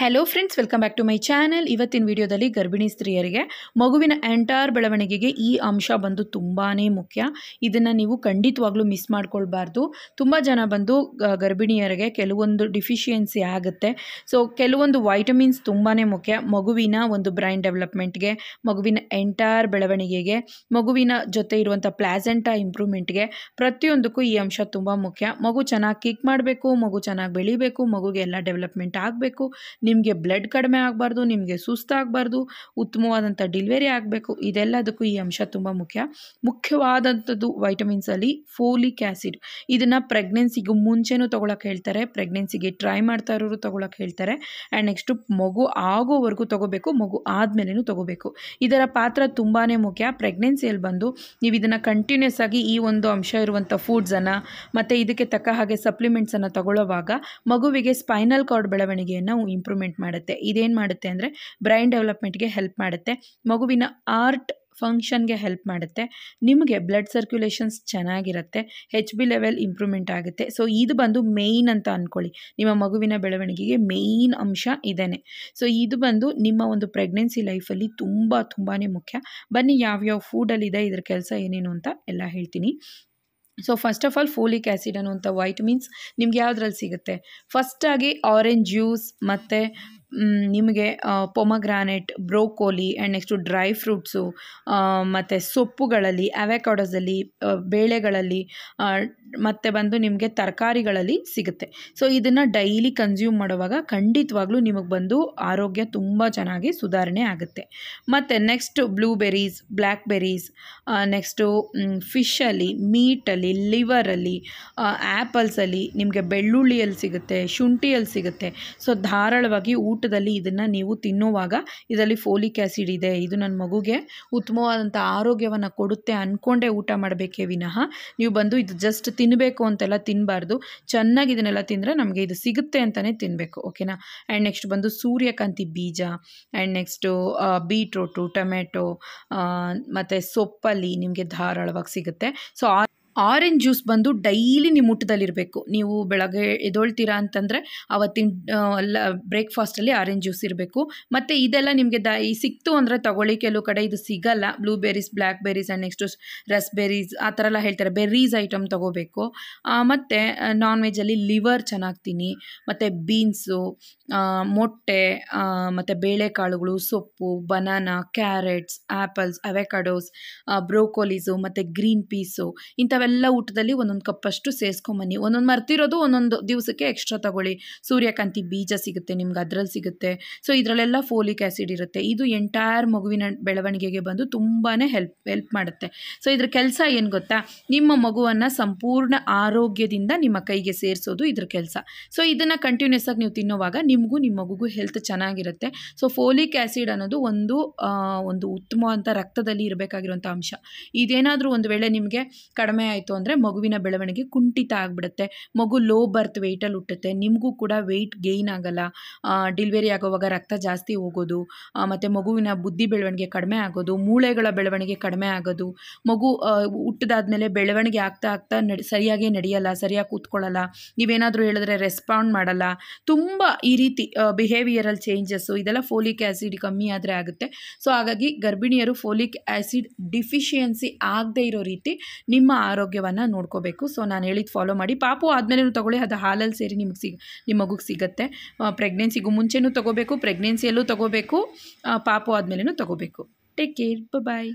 hello friends welcome back to my channel ಇವತ್ತಿನ ವಿಡಿಯೋದಲ್ಲಿ ಗರ್ಭಿಣಿ ಸ್ತ್ರೀಯರಿಗೆ ಮಗುವಿನ ಎಂಟಾರ್ ಬೆಳವಣಿಗೆಗೆ ಈ ಅಂಶ ಬಂದು ತುಂಬಾ ಮುಖ್ಯ ಇದನ್ನು ನೀವು ಖಂಡಿತವಾಗ್ಲೂ ಮಿಸ್ ಮಾಡ್ಕೊಳ್ಬಾರ್ದು ತುಂಬ ಜನ ಬಂದು ಗರ್ಭಿಣಿಯರಿಗೆ ಕೆಲವೊಂದು ಡಿಫಿಷಿಯನ್ಸಿ ಆಗುತ್ತೆ ಸೊ ಕೆಲವೊಂದು ವೈಟಮಿನ್ಸ್ ತುಂಬಾ ಮುಖ್ಯ ಮಗುವಿನ ಒಂದು ಬ್ರೈನ್ ಡೆವಲಪ್ಮೆಂಟ್ಗೆ ಮಗುವಿನ ಎಂಟಾರ್ ಬೆಳವಣಿಗೆಗೆ ಮಗುವಿನ ಜೊತೆ ಇರುವಂಥ ಪ್ಲಾಸೆಂಟ ಇಂಪ್ರೂವ್ಮೆಂಟ್ಗೆ ಪ್ರತಿಯೊಂದಕ್ಕೂ ಈ ಅಂಶ ತುಂಬ ಮುಖ್ಯ ಮಗು ಚೆನ್ನಾಗಿ ಕಿಕ್ ಮಾಡಬೇಕು ಮಗು ಚೆನ್ನಾಗಿ ಬೆಳಿಬೇಕು ಮಗುಗೆ ಎಲ್ಲ ಡೆವಲಪ್ಮೆಂಟ್ ಆಗಬೇಕು ನಿಮಗೆ ಬ್ಲಡ್ ಕಡಿಮೆ ಆಗಬಾರ್ದು ನಿಮಗೆ ಸುಸ್ತಾಗಬಾರ್ದು ಉತ್ತಮವಾದಂಥ ಡೆಲಿವರಿ ಆಗಬೇಕು ಇದೆಲ್ಲದಕ್ಕೂ ಈ ಅಂಶ ತುಂಬ ಮುಖ್ಯ ಮುಖ್ಯವಾದಂಥದ್ದು ವೈಟಮಿನ್ಸಲ್ಲಿ ಫೋಲಿಕ್ ಆ್ಯಸಿಡ್ ಇದನ್ನು ಪ್ರೆಗ್ನೆನ್ಸಿಗೂ ಮುಂಚೆನೂ ತೊಗೊಳಕ್ಕೆ ಹೇಳ್ತಾರೆ ಪ್ರೆಗ್ನೆನ್ಸಿಗೆ ಟ್ರೈ ಮಾಡ್ತಾ ಇರೋರು ತೊಗೊಳಕ್ಕೆ ಹೇಳ್ತಾರೆ ಆ್ಯಂಡ್ ನೆಕ್ಸ್ಟು ಮಗು ಆಗೋವರೆಗೂ ತೊಗೋಬೇಕು ಮಗು ಆದಮೇಲೇ ತೊಗೋಬೇಕು ಇದರ ಪಾತ್ರ ತುಂಬಾ ಮುಖ್ಯ ಪ್ರೆಗ್ನೆನ್ಸಿಯಲ್ಲಿ ಬಂದು ನೀವು ಇದನ್ನು ಕಂಟಿನ್ಯೂಸ್ ಆಗಿ ಈ ಒಂದು ಅಂಶ ಇರುವಂಥ ಫುಡ್ಸನ್ನು ಮತ್ತು ಇದಕ್ಕೆ ತಕ್ಕ ಹಾಗೆ ಸಪ್ಲಿಮೆಂಟ್ಸನ್ನು ತಗೊಳ್ಳೋವಾಗ ಮಗುವಿಗೆ ಸ್ಪೈನಲ್ ಕಾರ್ಡ್ ಬೆಳವಣಿಗೆಯನ್ನು ಇಂಪ್ರೂವ್ಮೆಂಟ್ ಮಾಡುತ್ತೆ ಇದೇನು ಮಾಡುತ್ತೆ ಅಂದರೆ ಬ್ರೈನ್ ಡೆವಲಪ್ಮೆಂಟ್ಗೆ ಹೆಲ್ಪ್ ಮಾಡುತ್ತೆ ಮಗುವಿನ ಆರ್ಟ್ ಫಂಕ್ಷನ್ಗೆ ಹೆಲ್ಪ್ ಮಾಡುತ್ತೆ ನಿಮಗೆ ಬ್ಲಡ್ ಸರ್ಕ್ಯುಲೇಷನ್ಸ್ ಚೆನ್ನಾಗಿರುತ್ತೆ ಹೆಚ್ ಬಿ ಲೆವೆಲ್ ಇಂಪ್ರೂವ್ಮೆಂಟ್ ಆಗುತ್ತೆ ಸೊ ಇದು ಬಂದು ಮೇಯ್ನ್ ಅಂತ ಅಂದ್ಕೊಳ್ಳಿ ನಿಮ್ಮ ಮಗುವಿನ ಬೆಳವಣಿಗೆಗೆ ಮೇಯ್ನ್ ಅಂಶ ಇದೇ ಸೊ ಇದು ಬಂದು ನಿಮ್ಮ ಒಂದು ಪ್ರೆಗ್ನೆನ್ಸಿ ಲೈಫಲ್ಲಿ ತುಂಬ ತುಂಬಾ ಮುಖ್ಯ ಬನ್ನಿ ಯಾವ್ಯಾವ ಫೂಡಲ್ಲಿದೆ ಇದ್ರ ಕೆಲಸ ಏನೇನು ಅಂತ ಎಲ್ಲ ಹೇಳ್ತೀನಿ so first of all folic acid ಅನ್ನುವಂಥ ವೈಟಮಿನ್ಸ್ ನಿಮ್ಗೆ ಯಾವುದ್ರಲ್ಲಿ ಸಿಗುತ್ತೆ ಫಸ್ಟಾಗಿ ಆರೆಂಜ್ ಜ್ಯೂಸ್ ಮತ್ತು ನಿಮಗೆ pomegranate broccoli and next dry fruits ಮತ್ತು ಸೊಪ್ಪುಗಳಲ್ಲಿ ಅವೆಕಾಡೋಸಲ್ಲಿ ಬೇಳೆಗಳಲ್ಲಿ ಮತ್ತು ಬಂದು ನಿಮಗೆ ತರಕಾರಿಗಳಲ್ಲಿ ಸಿಗುತ್ತೆ ಸೊ ಇದನ್ನು ಡೈಲಿ ಕನ್ಸ್ಯೂಮ್ ಮಾಡುವಾಗ ಖಂಡಿತವಾಗ್ಲೂ ನಿಮಗೆ ಬಂದು ಆರೋಗ್ಯ ತುಂಬ ಚೆನ್ನಾಗಿ ಸುಧಾರಣೆ ಆಗುತ್ತೆ ಮತ್ತು next blueberries black berries next ಫಿಶಲ್ಲಿ ಮೀಟಲ್ಲಿ ಲಿವರಲ್ಲಿ ಆ್ಯಪಲ್ಸಲ್ಲಿ ನಿಮಗೆ ಬೆಳ್ಳುಳ್ಳಿಯಲ್ಲಿ ಸಿಗುತ್ತೆ ಶುಂಠಿಯಲ್ಲಿ ಸಿಗುತ್ತೆ ಸೊ ಧಾರಾಳವಾಗಿ ಊಟ ಊಟದಲ್ಲಿ ಇದನ್ನು ನೀವು ತಿನ್ನುವಾಗ ಇದರಲ್ಲಿ ಫೋಲಿಕ್ ಆ್ಯಸಿಡ್ ಇದೆ ಇದು ನನ್ನ ಮಗುಗೆ ಉತ್ತಮವಾದಂಥ ಆರೋಗ್ಯವನ್ನು ಕೊಡುತ್ತೆ ಅಂದ್ಕೊಂಡೇ ಊಟ ಮಾಡಬೇಕೇ ವಿನಃ ನೀವು ಬಂದು ಇದು ಜಸ್ಟ್ ತಿನ್ನಬೇಕು ಅಂತೆಲ್ಲ ತಿನ್ನಬಾರ್ದು ಚೆನ್ನಾಗಿ ಇದನ್ನೆಲ್ಲ ತಿಂದರೆ ನಮಗೆ ಇದು ಸಿಗುತ್ತೆ ಅಂತಲೇ ತಿನ್ನಬೇಕು ಓಕೆನಾ ಆ್ಯಂಡ್ ನೆಕ್ಸ್ಟ್ ಬಂದು ಸೂರ್ಯಕಾಂತಿ ಬೀಜ ಆ್ಯಂಡ್ ನೆಕ್ಸ್ಟು ಬೀಟ್ರೂಟು ಟೊಮೆಟೊ ಮತ್ತು ಸೊಪ್ಪಲ್ಲಿ ನಿಮಗೆ ಧಾರಾಳವಾಗಿ ಸಿಗುತ್ತೆ ಸೊ ಆ ಆರೆಂಜ್ ಜ್ಯೂಸ್ ಬಂದು ಡೈಲಿ ನಿಮ್ಮ ಊಟದಲ್ಲಿರಬೇಕು ನೀವು ಬೆಳಗ್ಗೆ ಎದೊಳ್ತೀರಾ ಅಂತಂದರೆ ಅವತ್ತಿನ ಎಲ್ಲ ಬ್ರೇಕ್ಫಾಸ್ಟಲ್ಲಿ ಆರೆಂಜ್ ಜ್ಯೂಸ್ ಇರಬೇಕು ಮತ್ತು ಇದೆಲ್ಲ ನಿಮಗೆ ದ ಸಿಕ್ತು ಅಂದರೆ ತಗೊಳ್ಳಿ ಕೆಲವು ಕಡೆ ಇದು ಸಿಗಲ್ಲ blueberries black berries and next raspberries ಆ ಥರ ಎಲ್ಲ ಹೇಳ್ತಾರೆ ಬೆರ್ರೀಸ್ ಐಟಮ್ ತೊಗೋಬೇಕು ಮತ್ತು ನಾನ್ ವೆಜ್ಜಲ್ಲಿ ಲಿವರ್ ಚೆನ್ನಾಗಿ ತಿನ್ನಿ ಮತ್ತು ಬೀನ್ಸು ಮೊಟ್ಟೆ ಮತ್ತು ಬೇಳೆಕಾಳುಗಳು ಸೊಪ್ಪು banana carrots apples avocados broccolis ಮತ್ತು ಗ್ರೀನ್ ಪೀಸು ಇಂಥವೆ ಎಲ್ಲ ಊಟದಲ್ಲಿ ಒಂದೊಂದು ಕಪ್ಪಷ್ಟು ಸೇರಿಸ್ಕೊಂಬನ್ನಿ ಒಂದೊಂದು ಮರ್ತಿರೋದು ಒಂದೊಂದು ದಿವಸಕ್ಕೆ ಎಕ್ಸ್ಟ್ರಾ ತಗೊಳ್ಳಿ ಸೂರ್ಯಕಾಂತಿ ಬೀಜ ಸಿಗುತ್ತೆ ನಿಮ್ಗೆ ಅದರಲ್ಲಿ ಸಿಗುತ್ತೆ ಸೊ ಇದರಲ್ಲೆಲ್ಲ ಫೋಲಿಕ್ ಆ್ಯಸಿಡ್ ಇರುತ್ತೆ ಇದು ಎಂಟೈರ್ ಮಗುವಿನ ಬೆಳವಣಿಗೆಗೆ ಬಂದು ತುಂಬಾ ಹೆಲ್ಪ್ ಹೆಲ್ಪ್ ಮಾಡುತ್ತೆ ಸೊ ಇದ್ರ ಕೆಲಸ ಏನು ಗೊತ್ತಾ ನಿಮ್ಮ ಮಗುವನ್ನು ಸಂಪೂರ್ಣ ಆರೋಗ್ಯದಿಂದ ನಿಮ್ಮ ಕೈಗೆ ಸೇರಿಸೋದು ಇದ್ರ ಕೆಲಸ ಸೊ ಇದನ್ನು ಕಂಟಿನ್ಯೂಸ್ ಆಗಿ ನೀವು ತಿನ್ನೋವಾಗ ನಿಮಗೂ ನಿಮ್ಮ ಮಗುಗೂ ಹೆಲ್ತ್ ಚೆನ್ನಾಗಿರುತ್ತೆ ಸೊ ಫೋಲಿಕ್ ಆ್ಯಸಿಡ್ ಅನ್ನೋದು ಒಂದು ಒಂದು ಅಂತ ರಕ್ತದಲ್ಲಿ ಇರಬೇಕಾಗಿರುವಂಥ ಅಂಶ ಇದೇನಾದರೂ ಒಂದು ವೇಳೆ ನಿಮಗೆ ಕಡಿಮೆ ಆಯಿತು ಅಂದರೆ ಮಗುವಿನ ಬೆಳವಣಿಗೆ ಕುಂಠಿತ ಆಗಿಬಿಡುತ್ತೆ ಮಗು ಲೋ ಬರ್ತ್ ವೆಯ್ಟಲ್ಲಿ ಹುಟ್ಟುತ್ತೆ ನಿಮಗೂ ಕೂಡ ವೆಯ್ಟ್ ಗೈನ್ ಆಗಲ್ಲ ಡಿಲಿವರಿ ಆಗೋವಾಗ ರಕ್ತ ಜಾಸ್ತಿ ಹೋಗೋದು ಮತ್ತು ಮಗುವಿನ ಬುದ್ಧಿ ಬೆಳವಣಿಗೆ ಕಡಿಮೆ ಆಗೋದು ಮೂಳೆಗಳ ಬೆಳವಣಿಗೆ ಕಡಿಮೆ ಆಗೋದು ಮಗು ಹುಟ್ಟಿದಾದ್ಮೇಲೆ ಬೆಳವಣಿಗೆ ಆಗ್ತಾ ಆಗ್ತಾ ನಡಿ ಸರಿಯಾಗಿ ನಡೆಯಲ್ಲ ಸರಿಯಾಗಿ ಕೂತ್ಕೊಳ್ಳಲ್ಲ ನೀವೇನಾದರೂ ಹೇಳಿದ್ರೆ ರೆಸ್ಪಾಂಡ್ ಮಾಡಲ್ಲ ತುಂಬ ಈ ರೀತಿ ಬಿಹೇವಿಯರಲ್ ಚೇಂಜಸ್ಸು ಇದೆಲ್ಲ ಫೋಲಿಕ್ ಆ್ಯಸಿಡ್ ಕಮ್ಮಿ ಆದರೆ ಆಗುತ್ತೆ ಸೊ ಹಾಗಾಗಿ ಗರ್ಭಿಣಿಯರು ಫೋಲಿಕ್ ಆ್ಯಸಿಡ್ ಡಿಫಿಷಿಯನ್ಸಿ ಆಗದೇ ಇರೋ ರೀತಿ ನಿಮ್ಮ ಆರೋಗ್ಯ ಆರೋಗ್ಯವನ್ನು ನೋಡ್ಕೋಬೇಕು ಸೊ ನಾನು ಹೇಳಿದ್ದು ಫಾಲೋ ಮಾಡಿ ಪಾಪು ಆದಮೇಲೆ ತೊಗೊಳ್ಳಿ ಅದು ಹಾಲಲ್ಲಿ ಸೇರಿ ನಿಮಗೆ ಸಿಗ ನಿಮ್ಮ ಮಗುಗೆ ಸಿಗುತ್ತೆ ಪ್ರೆಗ್ನೆನ್ಸಿಗೂ ಮುಂಚೆನೂ ತೊಗೋಬೇಕು ಪ್ರೆಗ್ನೆನ್ಸಿಯಲ್ಲೂ ತೊಗೋಬೇಕು ಪಾಪು ಆದಮೇಲೂ ತೊಗೋಬೇಕು ಟೇಕ್ ಕೇರ್ ಬಾಯ್